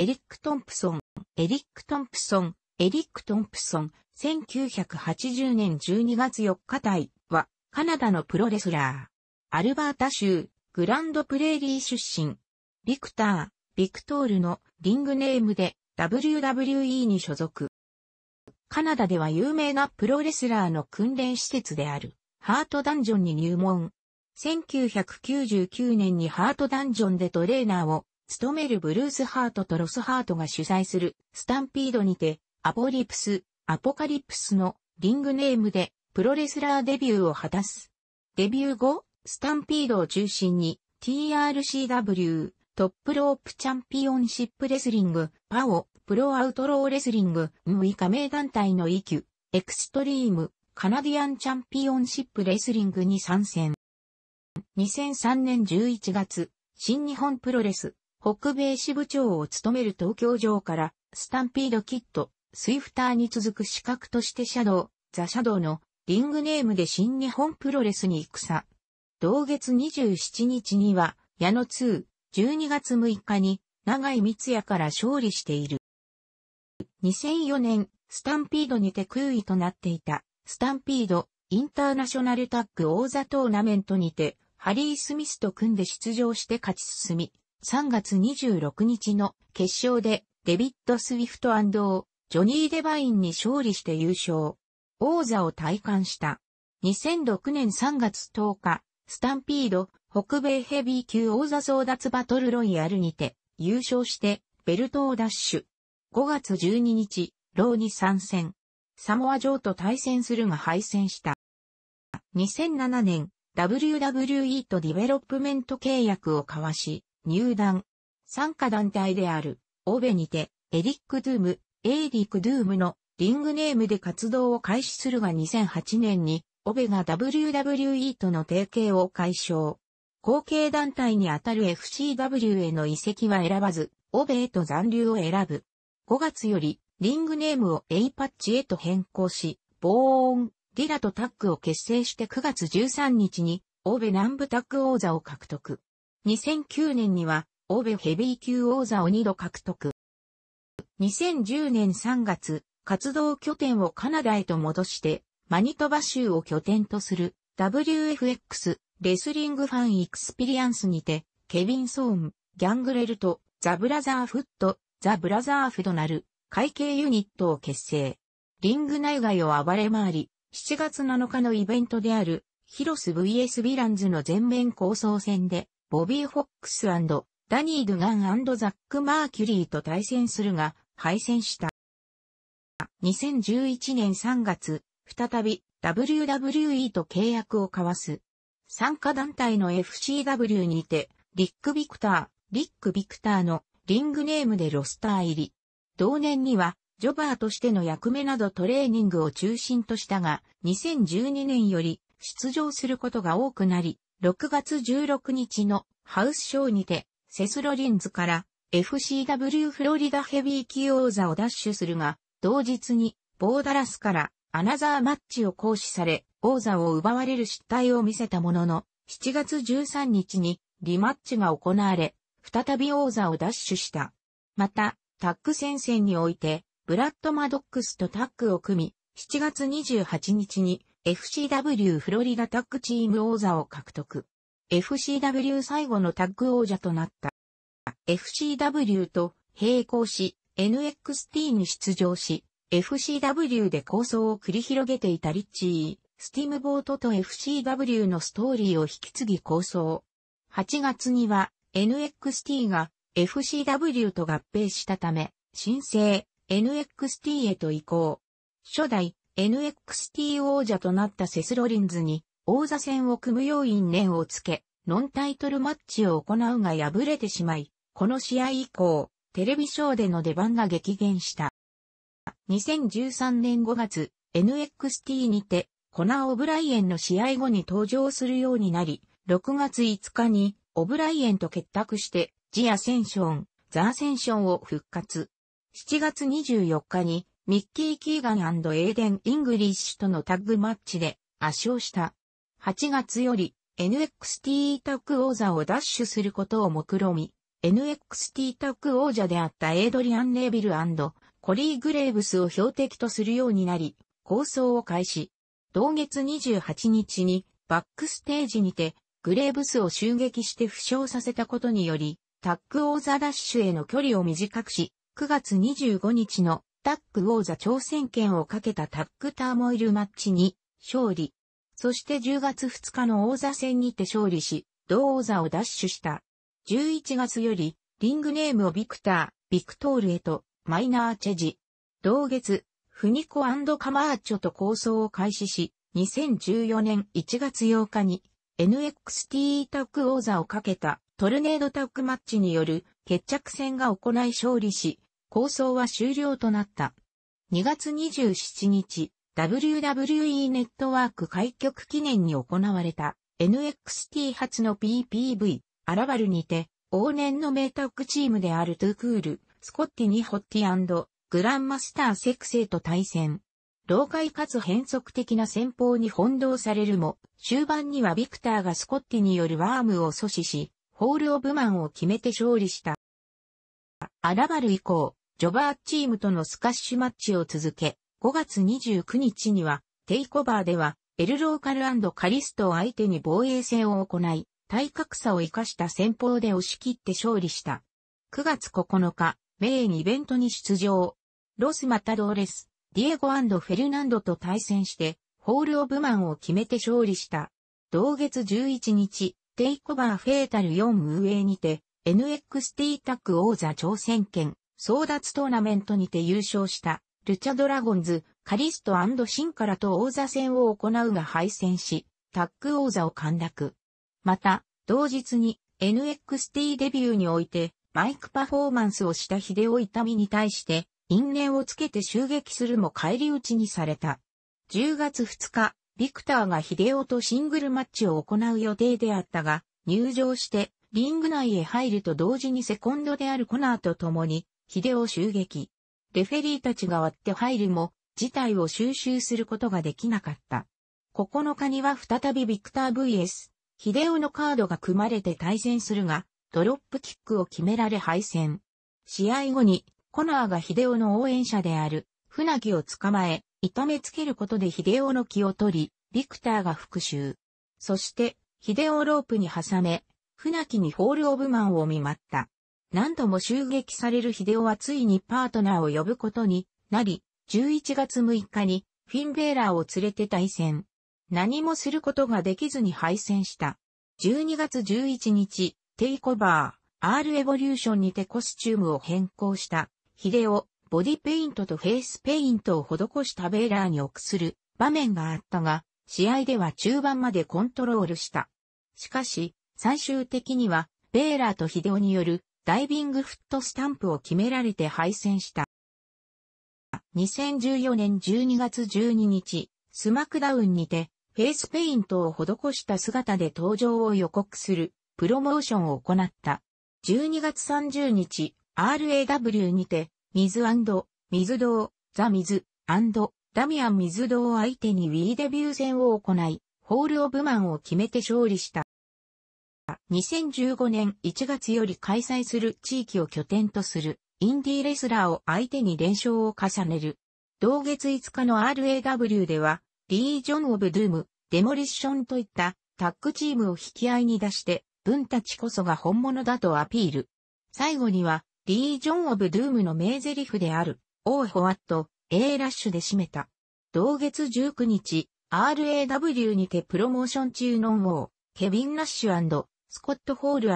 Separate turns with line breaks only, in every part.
エリック・トンプソン、エリック・トンプソン、エリック・トンプソン、1980年12月4日対は、カナダのプロレスラー。アルバータ州、グランドプレーリー出身。ビクター、ビクトールのリングネームで WWE に所属。カナダでは有名なプロレスラーの訓練施設である、ハートダンジョンに入門。1999年にハートダンジョンでトレーナーを務めるブルース・ハートとロス・ハートが主催するスタンピードにて、アポリプス、アポカリプスのリングネームでプロレスラーデビューを果たす。デビュー後、スタンピードを中心に TRCW、トップロープチャンピオンシップレスリング、パオ、プロアウトローレスリング、ムイ加盟団体の EQ、エクストリーム、カナディアンチャンピオンシップレスリングに参戦。2003年11月、新日本プロレス、北米支部長を務める東京城から、スタンピードキット、スイフターに続く資格としてシャドウ、ザ・シャドウのリングネームで新日本プロレスに行くさ。同月27日には、矢野2、12月6日に、長井光也から勝利している。2004年、スタンピードにて空位となっていた、スタンピード、インターナショナルタッグ王座トーナメントにて、ハリー・スミスと組んで出場して勝ち進み、3月26日の決勝でデビッド・スウィフトジョニー・デバインに勝利して優勝。王座を退官した。2006年3月10日、スタンピード北米ヘビー級王座争奪バトルロイヤルにて優勝してベルトを奪取。5月12日、ローに参戦。サモア城と対戦するが敗戦した。2007年、WWE とディベロップメント契約を交わし、入団。参加団体である、オベにて、エリック・ドゥーム、エイリック・ドゥームのリングネームで活動を開始するが2008年に、オベが WWE との提携を解消。後継団体にあたる FCW への移籍は選ばず、オベへと残留を選ぶ。5月より、リングネームをエイパッチへと変更し、ボーン、ディラとタッグを結成して9月13日に、オベ南部タッグ王座を獲得。2009年には、欧米ヘビー級王座を2度獲得。2010年3月、活動拠点をカナダへと戻して、マニトバ州を拠点とする WFX レスリングファンエクスピリアンスにて、ケビン・ソーン、ギャングレルとザ・ブラザーフット、ザ・ブラザーフとなる会計ユニットを結成。リング内外を暴れ回り、7月7日のイベントである、ヒロス VS ヴィランズの全面構想戦で、ボビー・フォックスダニー・ドゥガンザック・マーキュリーと対戦するが、敗戦した。2011年3月、再び WWE と契約を交わす。参加団体の FCW にて、リック・ビクター、リック・ビクターのリングネームでロスター入り。同年には、ジョバーとしての役目などトレーニングを中心としたが、2012年より出場することが多くなり、6月16日のハウスショーにて、セスロリンズから FCW フロリダヘビー級王座を奪取するが、同日にボーダラスからアナザーマッチを行使され、王座を奪われる失態を見せたものの、7月13日にリマッチが行われ、再び王座を奪取した。また、タッグ戦線において、ブラッド・マドックスとタッグを組み、7月28日に FCW フロリダタッグチーム王座を獲得。FCW 最後のタッグ王者となった。FCW と並行し、NXT に出場し、FCW で構想を繰り広げていたリッチー、スティムボートと FCW のストーリーを引き継ぎ構想。8月には NXT が FCW と合併したため、新生 NXT へと移行。初代 NXT 王者となったセスロリンズに王座戦を組むよう因縁をつけ、ノンタイトルマッチを行うが敗れてしまい、この試合以降、テレビショーでの出番が激減した。2013年5月、NXT にて、コナー・オブライエンの試合後に登場するようになり、6月5日に、オブライエンと結託して、ジア・センション、ザー・センションを復活。7月24日に、ミッキー・キーガンエーデン・イングリッシュとのタッグマッチで圧勝した。8月より NXT タッグ王座を奪取することを目論み、NXT タッグ王者であったエイドリアン・ネービルコリー・グレーブスを標的とするようになり、構想を開始。同月28日にバックステージにてグレーブスを襲撃して負傷させたことにより、タッグ王座ダッシュへの距離を短くし、9月25日のタック王座挑戦権をかけたタックターモイルマッチに勝利。そして10月2日の王座戦にて勝利し、同王座を奪取した。11月より、リングネームをビクター、ビクトールへと、マイナーチェジ。同月、フニコカマーチョと構想を開始し、2014年1月8日に、NXT タック王座をかけたトルネードタックマッチによる決着戦が行い勝利し、構想は終了となった。2月27日、WWE ネットワーク開局記念に行われた NXT 初の PPV、アラバルにて、往年の名タッグチームであるトゥークール、スコッティにホッティグランマスターセクセイと対戦。老快かつ変則的な戦法に翻弄されるも、終盤にはビクターがスコッティによるワームを阻止し、ホールオブマンを決めて勝利した。アラバル以降、ジョバーチームとのスカッシュマッチを続け、5月29日には、テイコバーでは、エルローカルカリストを相手に防衛戦を行い、体格差を生かした戦法で押し切って勝利した。9月9日、メインイベントに出場。ロス・マタドーレス、ディエゴフェルナンドと対戦して、ホール・オブ・マンを決めて勝利した。同月11日、テイコバーフェータル4運営にて、NXT タッグ王座挑戦権、争奪トーナメントにて優勝した、ルチャドラゴンズ、カリストシンカラと王座戦を行うが敗戦し、タッグ王座を陥落。また、同日に NXT デビューにおいて、マイクパフォーマンスをした秀夫痛みに対して、因縁をつけて襲撃するも返り討ちにされた。10月2日、ビクターが秀夫とシングルマッチを行う予定であったが、入場して、リング内へ入ると同時にセコンドであるコナーと共に、秀を襲撃。レフェリーたちが割って入るも、事態を収集することができなかった。9日には再びビクター VS、秀オのカードが組まれて対戦するが、ドロップキックを決められ敗戦。試合後に、コナーが秀オの応援者である、船木を捕まえ、痛めつけることで秀オの気を取り、ビクターが復讐。そして、秀オロープに挟め、船木にホールオブマンを見舞った。何度も襲撃される秀夫はついにパートナーを呼ぶことになり、11月6日にフィンベーラーを連れて対戦。何もすることができずに敗戦した。12月11日、テイコバー、R エボリューションにてコスチュームを変更した、秀夫、ボディペイントとフェイスペイントを施したベーラーに臆する場面があったが、試合では中盤までコントロールした。しかし、最終的には、ベーラーと秀夫によるダイビングフットスタンプを決められて敗戦した。2014年12月12日、スマクダウンにて、フェイスペイントを施した姿で登場を予告する、プロモーションを行った。12月30日、RAW にて、水水道、ザ・水ダミアン水道を相手にウィーデビュー戦を行い、ホール・オブ・マンを決めて勝利した。2015年1月より開催する地域を拠点とするインディーレスラーを相手に連勝を重ねる。同月5日の RAW では、リージョン・オブ・ドゥーム、デモリッションといったタッグチームを引き合いに出して、分たちこそが本物だとアピール。最後には、リージョン・オブ・ドゥームの名台詞である、オー・ホワット、A ラッシュで締めた。同月19日、RAW にてプロモーション中の王、ケビン・ラッシュスコット・ホール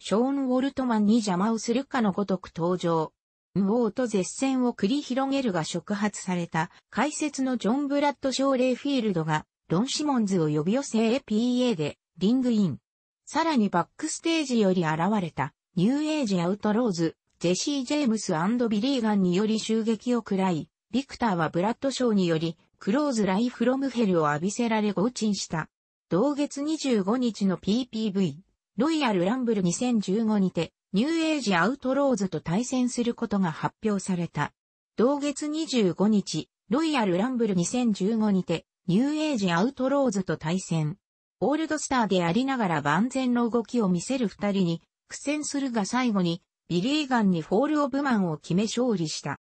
ショーン・ウォルトマンに邪魔をするかのごとく登場。無王と絶戦を繰り広げるが触発された解説のジョン・ブラッド・ショーレイフィールドがロン・シモンズを呼び寄せ APA でリングイン。さらにバックステージより現れたニューエイジ・アウトローズ、ジェシー・ジェームスビリーガンにより襲撃を喰らい、ビクターはブラッド・ショーによりクローズ・ライ・フロムヘルを浴びせられ合鎮した。同月25日の PPV。ロイヤルランブル2015にて、ニューエイジアウトローズと対戦することが発表された。同月25日、ロイヤルランブル2015にて、ニューエイジアウトローズと対戦。オールドスターでありながら万全の動きを見せる二人に、苦戦するが最後に、ビリーガンにフォールオブマンを決め勝利した。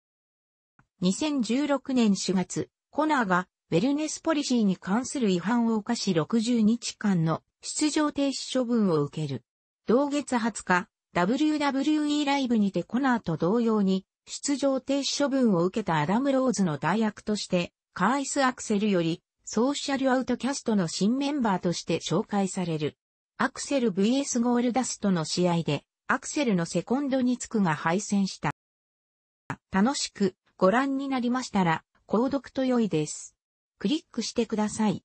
2016年4月、コナーがウェルネスポリシーに関する違反を犯し60日間の出場停止処分を受ける。同月20日、WWE ライブにてコナーと同様に出場停止処分を受けたアダム・ローズの代役として、カーイス・アクセルよりソーシャルアウトキャストの新メンバーとして紹介される。アクセル VS ゴールダストの試合で、アクセルのセコンドにつくが敗戦した。楽しくご覧になりましたら、購読と良いです。クリックしてください。